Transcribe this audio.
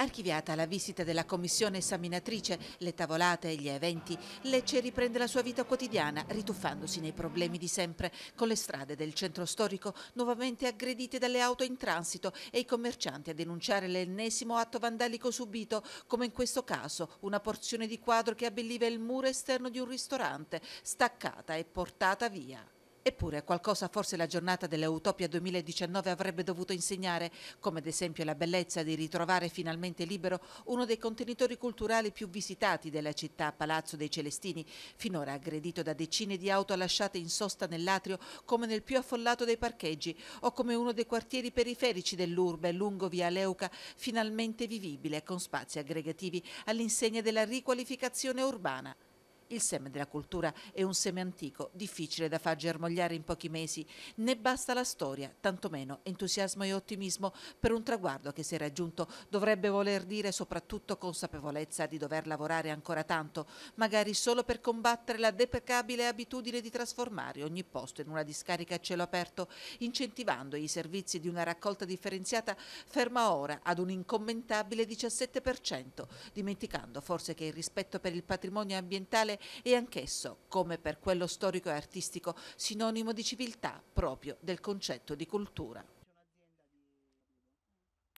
Archiviata la visita della commissione esaminatrice, le tavolate e gli eventi, Lecce riprende la sua vita quotidiana rituffandosi nei problemi di sempre, con le strade del centro storico nuovamente aggredite dalle auto in transito e i commercianti a denunciare l'ennesimo atto vandalico subito, come in questo caso una porzione di quadro che abbelliva il muro esterno di un ristorante, staccata e portata via. Eppure qualcosa forse la giornata dell'Eutopia 2019 avrebbe dovuto insegnare, come ad esempio la bellezza di ritrovare finalmente libero uno dei contenitori culturali più visitati della città, Palazzo dei Celestini, finora aggredito da decine di auto lasciate in sosta nell'atrio come nel più affollato dei parcheggi o come uno dei quartieri periferici dell'urbe lungo via Leuca, finalmente vivibile con spazi aggregativi all'insegna della riqualificazione urbana. Il seme della cultura è un seme antico, difficile da far germogliare in pochi mesi. Ne basta la storia, tantomeno entusiasmo e ottimismo per un traguardo che se raggiunto dovrebbe voler dire soprattutto consapevolezza di dover lavorare ancora tanto, magari solo per combattere la deprecabile abitudine di trasformare ogni posto in una discarica a cielo aperto, incentivando i servizi di una raccolta differenziata ferma ora ad un incommentabile 17%, dimenticando forse che il rispetto per il patrimonio ambientale e anch'esso, come per quello storico e artistico, sinonimo di civiltà proprio del concetto di cultura.